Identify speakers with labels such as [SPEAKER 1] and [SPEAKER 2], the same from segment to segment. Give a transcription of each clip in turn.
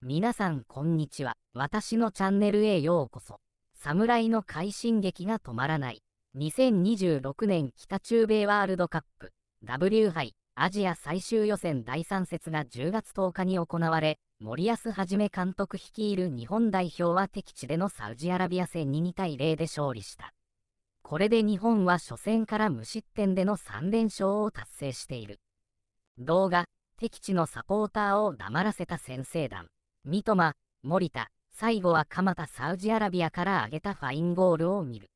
[SPEAKER 1] 皆さんこんにちは。私のチャンネルへようこそ。侍の快進撃が止まらない。2026年北中米ワールドカップ W 杯アジア最終予選第3節が10月10日に行われ、森保一監督率いる日本代表は敵地でのサウジアラビア戦に2対0で勝利した。これで日本は初戦から無失点での3連勝を達成している。動画、敵地のサポーターを黙らせた先生団。三笘、森田、最後は鎌田サウジアラビアから上げたファインゴールを見る。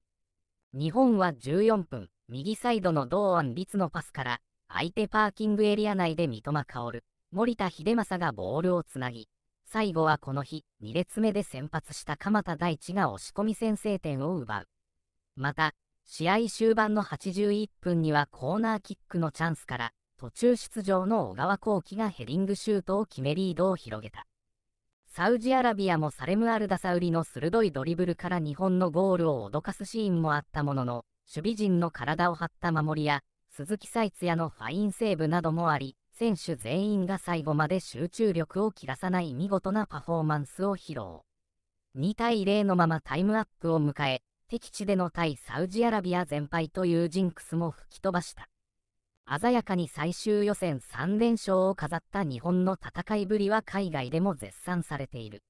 [SPEAKER 1] 日本は14分、右サイドの堂安律のパスから、相手パーキングエリア内で三笘薫、森田秀正がボールをつなぎ、最後はこの日、2列目で先発した鎌田大地が押し込み先制点を奪う。また、試合終盤の81分にはコーナーキックのチャンスから、途中出場の小川幸輝がヘディングシュートを決めリードを広げた。サウジアラビアもサレム・アルダサウリの鋭いドリブルから日本のゴールを脅かすシーンもあったものの、守備陣の体を張った守りや、鈴木サイツヤのファインセーブなどもあり、選手全員が最後まで集中力を切らさない見事なパフォーマンスを披露。2対0のままタイムアップを迎え、敵地での対サウジアラビア全敗というジンクスも吹き飛ばした。鮮やかに最終予選3連勝を飾った日本の戦いぶりは海外でも絶賛されている。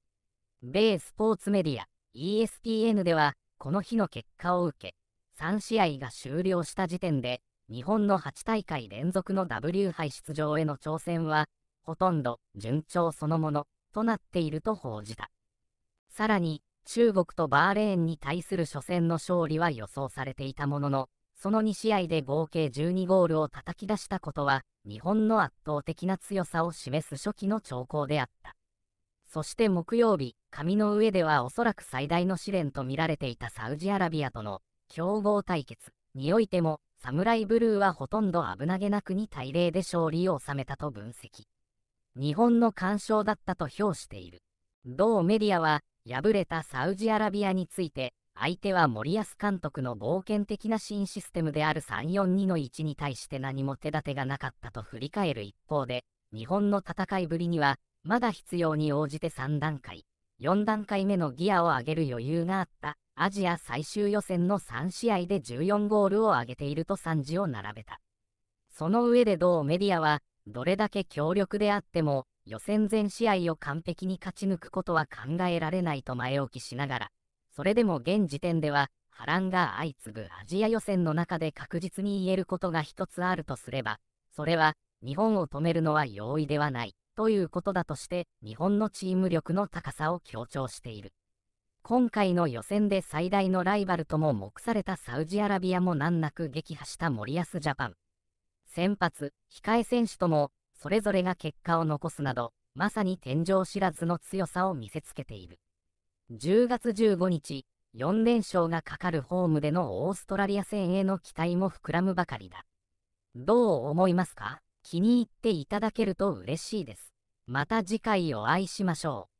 [SPEAKER 1] 米スポーツメディア ESPN では、この日の結果を受け、3試合が終了した時点で、日本の8大会連続の W 杯出場への挑戦は、ほとんど順調そのものとなっていると報じた。さらに、中国とバーレーンに対する初戦の勝利は予想されていたものの、その2試合で合計12ゴールを叩き出したことは、日本の圧倒的な強さを示す初期の兆候であった。そして木曜日、紙の上ではおそらく最大の試練と見られていたサウジアラビアとの強豪対決においても、サムライブルーはほとんど危なげなく2対0で勝利を収めたと分析。日本の干渉だったと評している。同メディアは、敗れたサウジアラビアについて、相手は森保監督の冒険的な新システムである342の1に対して何も手立てがなかったと振り返る一方で、日本の戦いぶりには、まだ必要に応じて3段階、4段階目のギアを上げる余裕があった、アジア最終予選の3試合で14ゴールを挙げていると3時を並べた。その上で同メディアは、どれだけ強力であっても、予選全試合を完璧に勝ち抜くことは考えられないと前置きしながら、それでも現時点では波乱が相次ぐアジア予選の中で確実に言えることが一つあるとすれば、それは日本を止めるのは容易ではないということだとして日本のチーム力の高さを強調している。今回の予選で最大のライバルとも目されたサウジアラビアも難なく撃破した森保ジャパン。先発、控え選手とも、それぞれが結果を残すなど、まさに天井知らずの強さを見せつけている。10月15日、4連勝がかかるホームでのオーストラリア戦への期待も膨らむばかりだ。どう思いますか気に入っていただけると嬉しいです。また次回お会いしましょう。